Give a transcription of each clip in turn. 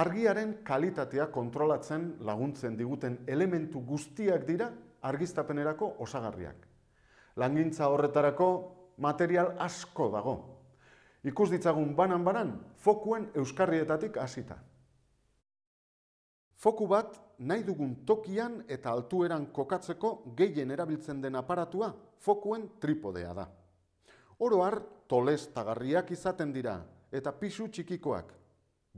argiaren kalitatea kontrolatzen laguntzen diguten elementu guztiak dira argistapenerako osagarriak. Langintza horretarako material asko dago. Ikus ditzagun banan banan fokuen euskarrietatik hasita. Foku bat nahi dugun tokian eta altueran kokatzeko gehien erabiltzen den aparatua fokuen tripodea da. Oro har tolestagarriak izaten dira eta pisu txikikoak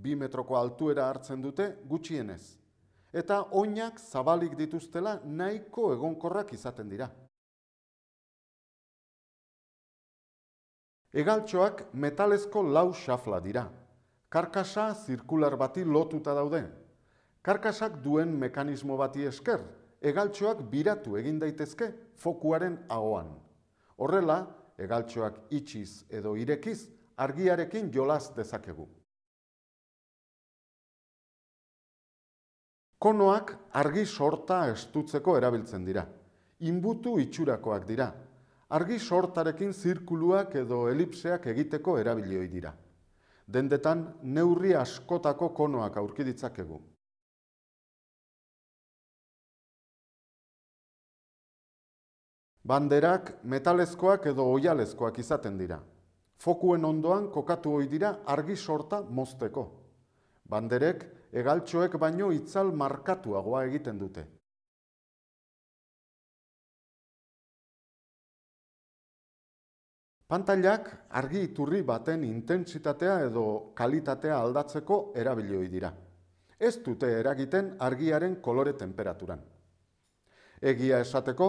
bi metroko altuera hartzen dute gutxienez. Eta oinak zabalik dituztela nahiko egonkorrak izaten dira. Egaltxoak metalezko lau xafla dira. Karkasa zirkular bati lotuta daude. Karkasak duen mekanismo bati esker, egaltxoak biratu egin daitezke fokuaren ahoan. Horrela, egaltxoak itxiz edo irekiz argiarekin jolaz dezakegu. Konoak argi sorta estutzeko erabiltzen dira. Inbutu itxurakoak dira. Argi sortarekin zirkuluak edo elipseak egiteko erabilioi dira. Dendetan, neurri askotako konoak egu. Banderak metalezkoak edo oialezkoak izaten dira. Fokuen ondoan kokatu ohi dira argi sorta mozteko. Banderek, Egaltxoek baino itzal markatuagoa egiten dute. Pantailak argi iturri baten intentsitatea edo kalitatea aldatzeko erabilioi dira. Ez dute eragiten argiaren kolore temperaturan. Egia esateko,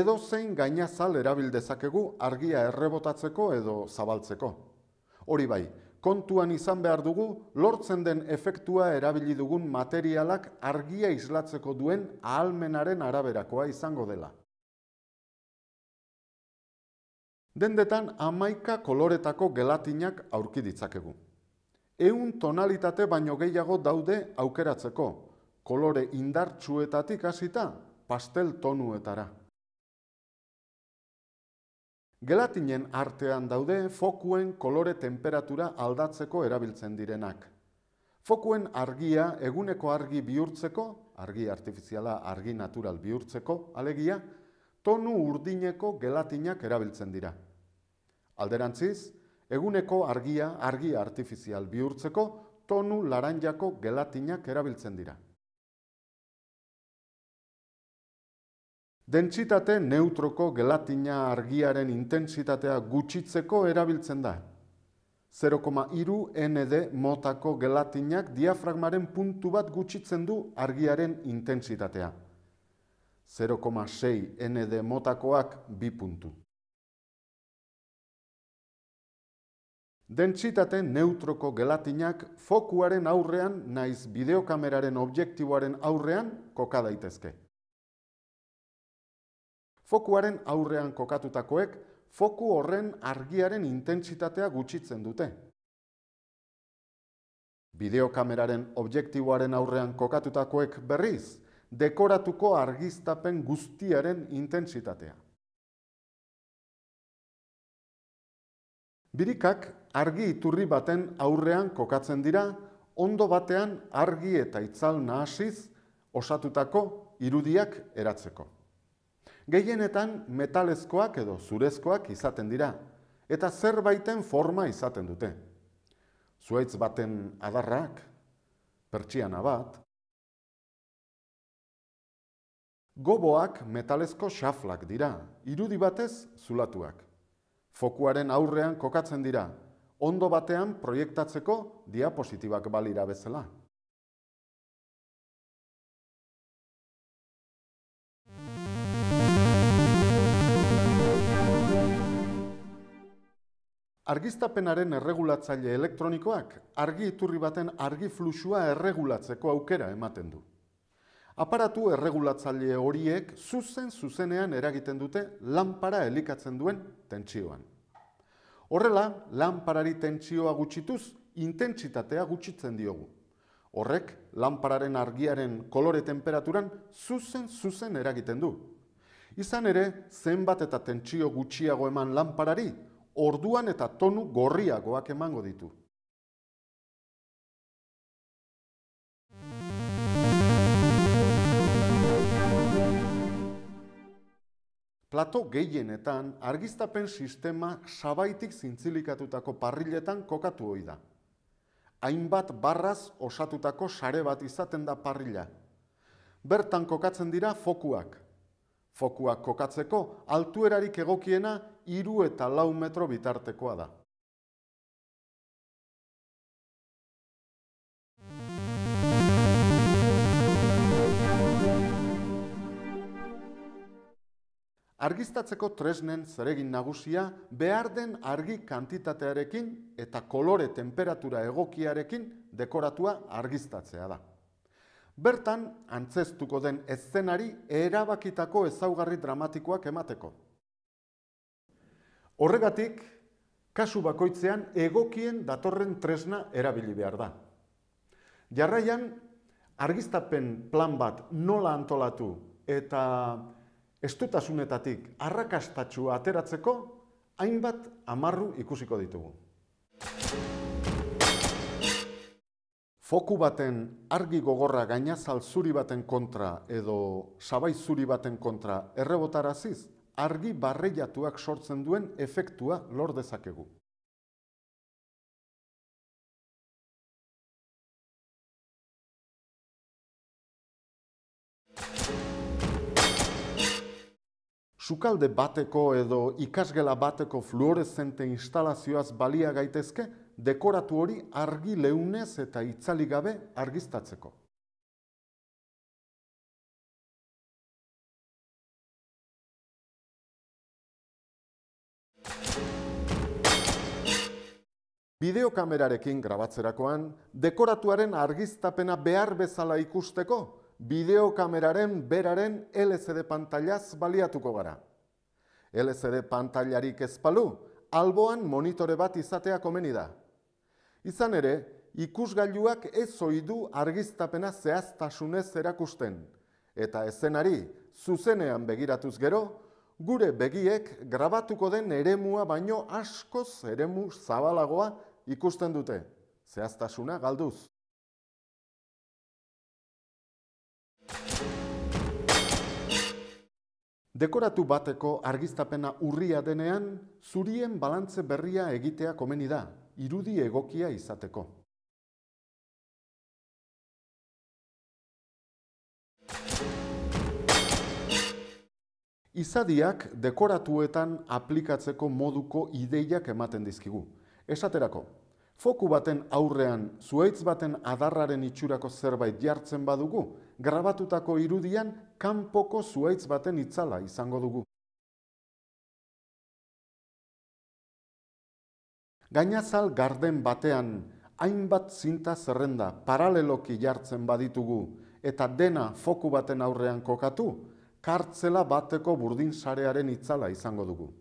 edo zein gainazal erabil dezakegu argia errebotatzeko edo zabaltzeko. Hori bai, kontuan izan behar dugu, lortzen den efektua erabili dugun materialak argia islatzeko duen ahalmenaren araberakoa izango dela. Dendetan amaika koloretako gelatinak aurki ditzakegu. Eun tonalitate baino gehiago daude aukeratzeko, kolore indartsuetatik hasita, pastel tonuetara. Gelatinen artean daude fokuen kolore temperatura aldatzeko erabiltzen direnak. Fokuen argia eguneko argi bihurtzeko, argi artifiziala argi natural bihurtzeko, alegia tonu urdineko gelatinak erabiltzen dira. Alderantziz, eguneko argia argi artifizial bihurtzeko tonu laranjako gelatinak erabiltzen dira. Dentsitate neutroko gelatina argiaren intensitatea gutxitzeko erabiltzen da. 0,2 ND motako gelatinak diafragmaren puntu bat gutxitzen du argiaren intensitatea. 0,6 ND motakoak bi puntu. Dentsitate neutroko gelatinak fokuaren aurrean naiz bideokameraren objektiboaren aurrean koka daitezke. Fokuaren aurrean kokatutakoek foku horren argiaren intentsitatea gutxitzen dute. Bideokameraren objektiboaren aurrean kokatutakoek berriz dekoratuko argiztapen guztiaren intentsitatea. Birikak argi iturri baten aurrean kokatzen dira ondo batean argi eta itzal nahaziz osatutako irudiak eratzeko gehienetan metalezkoak edo zurezkoak izaten dira, eta zerbaiten forma izaten dute. Zuaitz baten adarrak, pertsiana bat, Goboak metalezko xaflak dira, irudi batez zulatuak. Fokuaren aurrean kokatzen dira, ondo batean proiektatzeko diapositibak balira bezala. Argistapenaren erregulatzaile elektronikoak argi iturri baten argi fluxua erregulatzeko aukera ematen du. Aparatu erregulatzaile horiek zuzen zuzenean eragiten dute lanpara elikatzen duen tentsioan. Horrela, lanparari tentsioa gutxituz, intentsitatea gutxitzen diogu. Horrek, lanpararen argiaren kolore temperaturan zuzen zuzen eragiten du. Izan ere, zenbat eta tentsio gutxiago eman lanparari, orduan eta tonu gorriagoak emango ditu. Plato gehienetan argiztapen sistema sabaitik zintzilikatutako parriletan kokatu hoi da. Hainbat barraz osatutako sare bat izaten da parrila. Bertan kokatzen dira fokuak – Fokuak kokatzeko altuerarik egokiena iru eta lau metro bitartekoa da. Argistatzeko tresnen zeregin nagusia behar den argi kantitatearekin eta kolore temperatura egokiarekin dekoratua argistatzea da. Bertan, antzestuko den eszenari erabakitako ezaugarri dramatikoak emateko. Horregatik, kasu bakoitzean egokien datorren tresna erabili behar da. Jarraian, argiztapen plan bat nola antolatu eta estutasunetatik arrakastatxua ateratzeko, hainbat amarru ikusiko ditugu foku baten argi gogorra gainazal zuri baten kontra edo sabai zuri baten kontra errebotaraziz, argi barreiatuak sortzen duen efektua lor dezakegu. Sukalde bateko edo ikasgela bateko fluoreszente instalazioaz balia gaitezke, dekoratu hori argi leunez eta itzali gabe argistatzeko. Bideokamerarekin grabatzerakoan, dekoratuaren argistapena behar bezala ikusteko, bideokameraren beraren LCD pantailaz baliatuko gara. LCD pantailarik ezpalu, alboan monitore bat izatea komeni da. Izan ere, ikusgailuak ez zoidu argiztapena zehaztasunez erakusten, eta ezenari, zuzenean begiratuz gero, gure begiek grabatuko den eremua baino askoz eremu zabalagoa ikusten dute, zehaztasuna galduz. Dekoratu bateko argiztapena urria denean, zurien balantze berria egitea komeni da, irudi egokia izateko. Izadiak dekoratuetan aplikatzeko moduko ideiak ematen dizkigu. Esaterako, foku baten aurrean zuaitz baten adarraren itxurako zerbait jartzen badugu, grabatutako irudian kanpoko zuaitz baten itzala izango dugu. Gainazal garden batean, hainbat zinta zerrenda, paraleloki jartzen baditugu, eta dena foku baten aurrean kokatu, kartzela bateko burdin sarearen itzala izango dugu.